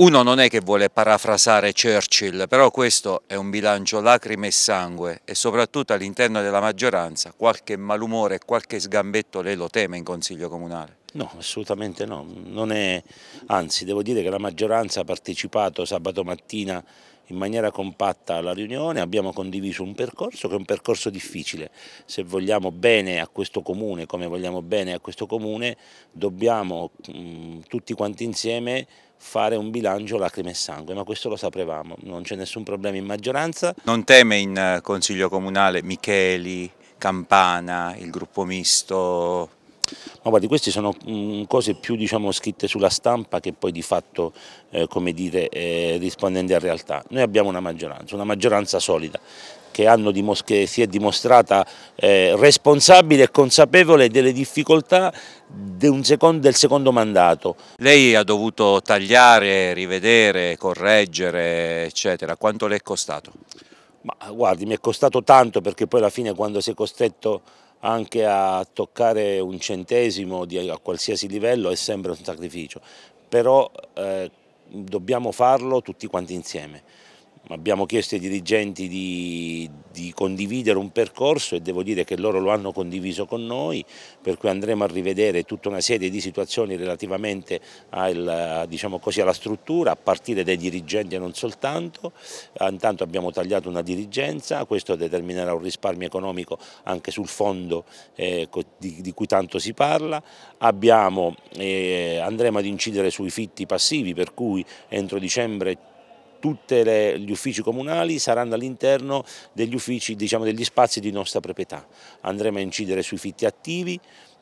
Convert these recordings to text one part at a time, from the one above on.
Uno non è che vuole parafrasare Churchill, però questo è un bilancio lacrime e sangue e soprattutto all'interno della maggioranza qualche malumore qualche sgambetto lei lo teme in Consiglio Comunale. No, assolutamente no. È, anzi, devo dire che la maggioranza ha partecipato sabato mattina in maniera compatta alla riunione, abbiamo condiviso un percorso che è un percorso difficile. Se vogliamo bene a questo comune, come vogliamo bene a questo comune, dobbiamo mh, mm, tutti quanti insieme fare un bilancio lacrime e sangue, ma questo lo sapevamo, non c'è nessun problema in maggioranza. Non teme in eh, Consiglio Comunale Micheli, Campana, il gruppo misto ma guardi, queste sono mm, cose più diciamo, scritte sulla stampa che poi di fatto eh, dire, eh, rispondendo a realtà. Noi abbiamo una maggioranza, una maggioranza solida che, che si è dimostrata eh, responsabile e consapevole delle difficoltà de secondo, del secondo mandato. Lei ha dovuto tagliare, rivedere, correggere, eccetera. Quanto le è costato? Ma guardi, mi è costato tanto perché poi alla fine quando si è costretto anche a toccare un centesimo di, a qualsiasi livello è sempre un sacrificio, però eh, dobbiamo farlo tutti quanti insieme abbiamo chiesto ai dirigenti di, di, condividere un percorso e devo dire che loro lo hanno condiviso con noi, per cui andremo a rivedere tutta una serie di situazioni relativamente al, diciamo così, alla struttura, a partire dai dirigenti e non soltanto. Intanto abbiamo tagliato una dirigenza, questo determinerà un risparmio economico anche sul fondo eh, di, di, cui tanto si parla. Abbiamo, eh, andremo ad incidere sui fitti passivi, per cui entro dicembre tutti gli uffici comunali saranno all'interno degli uffici, diciamo, degli spazi di nostra proprietà. Andremo a incidere sui fitti attivi,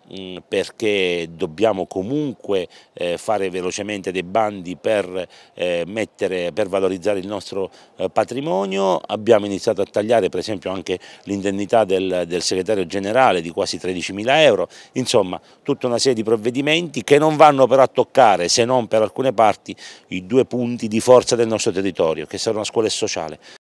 Mm, perché dobbiamo comunque eh, fare velocemente dei bandi per, eh, mettere, per valorizzare il nostro eh, patrimonio, abbiamo iniziato a tagliare per esempio anche l'indennità del, del, segretario generale di quasi 13.000 euro, insomma tutta una serie di provvedimenti che non vanno però a toccare se non per alcune parti i due punti di forza del nostro territorio che sono la scuola e sociale.